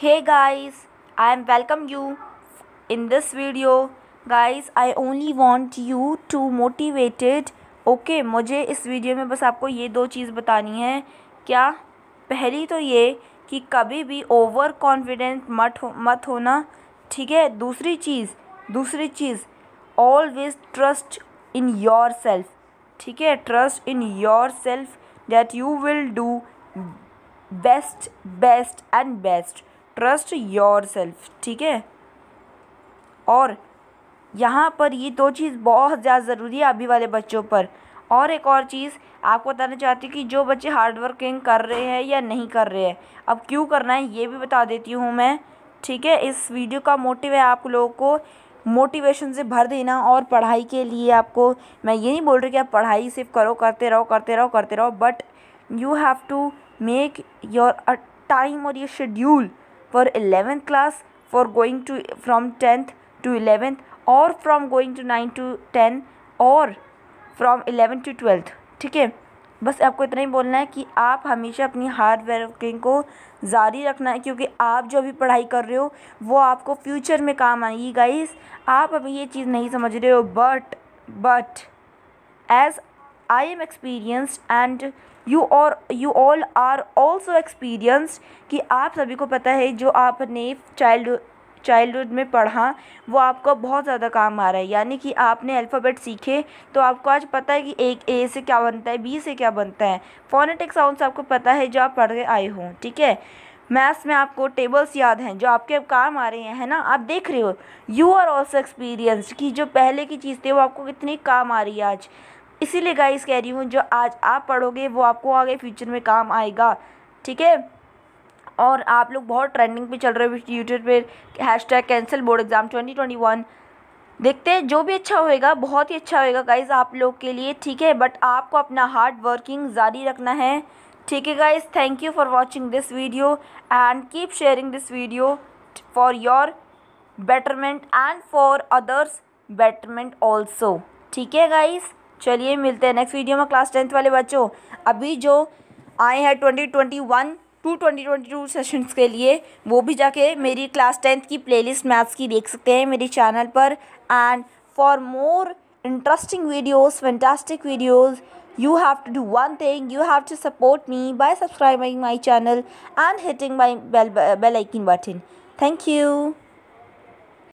hey guys I am welcome you in this video guys I only want you to motivated okay मुझे इस video में बस आपको ये दो चीज़ बतानी है क्या पहली तो ये कि कभी भी ओवर कॉन्फिडेंट मत हो मत होना ठीक है दूसरी चीज़ दूसरी चीज़ always trust in yourself ठीक है trust in yourself that you will do best best and best trust yourself ठीक है और यहाँ पर ये दो चीज़ बहुत ज़्यादा ज़रूरी है अभी वाले बच्चों पर और एक और चीज़ आपको बताना चाहती हूँ कि जो बच्चे हार्ड वर्किंग कर रहे हैं या नहीं कर रहे हैं अब क्यों करना है ये भी बता देती हूँ मैं ठीक है इस वीडियो का मोटिव है आप लोगों को मोटिवेशन से भर देना और पढ़ाई के लिए आपको मैं ये नहीं बोल रही कि आप पढ़ाई सिर्फ करो करते रहो करते रहो करते रहो but you have to make your time और your schedule for 11th class for going to from 10th to 11th और from going to nine to ten और फ्रॉम इलेवन टू ट्वेल्थ ठीक है बस आपको इतना ही बोलना है कि आप हमेशा अपनी हार्ड वर्किंग को जारी रखना है क्योंकि आप जो अभी पढ़ाई कर रहे हो वो आपको फ्यूचर में काम आएगी गाइस आप अभी ये चीज़ नहीं समझ रहे हो but but as I am experienced and you और you all are also experienced कि आप सभी को पता है जो आपने चाइल्ड चाइल्डहुड में पढ़ा वो आपको बहुत ज़्यादा काम आ रहा है यानी कि आपने अल्फ़ाबेट सीखे तो आपको आज पता है कि एक ए से क्या बनता है बी से क्या बनता है फोनेटिक साउंड्स आपको पता है जो आप पढ़ के आए हो ठीक है मैथ्स में आपको टेबल्स याद हैं जो आपके अब काम आ रहे हैं है ना आप देख रहे हो यू आर ऑल्सो एक्सपीरियंसड कि जो पहले की चीज़ थी वो आपको कितनी काम आ रही है आज इसीलिए गाइस कह रही हूँ जो आज आप पढ़ोगे वो आपको आगे फ्यूचर में काम आएगा ठीक है और आप लोग बहुत ट्रेंडिंग पे चल रहे हो यूट्यूब पर hashtag cancel board exam twenty twenty one देखते हैं जो भी अच्छा होएगा बहुत ही अच्छा होएगा गाइज़ आप लोग के लिए ठीक है बट आपको अपना हार्ड वर्किंग जारी रखना है ठीक है guys thank you for watching this video and keep sharing this video for your betterment and for others betterment also ठीक है गाइज़ चलिए मिलते हैं नेक्स्ट वीडियो में क्लास टेंथ वाले बच्चों अभी जो आए हैं twenty twenty one to twenty twenty two sessions के लिए वो भी जाके मेरी क्लास टेंथ की प्लेलिस्ट मैथ्स की देख सकते हैं मेरे चैनल पर and for more interesting videos fantastic videos you have to do one thing you have to support me by subscribing my channel and hitting my bell bell icon button thank you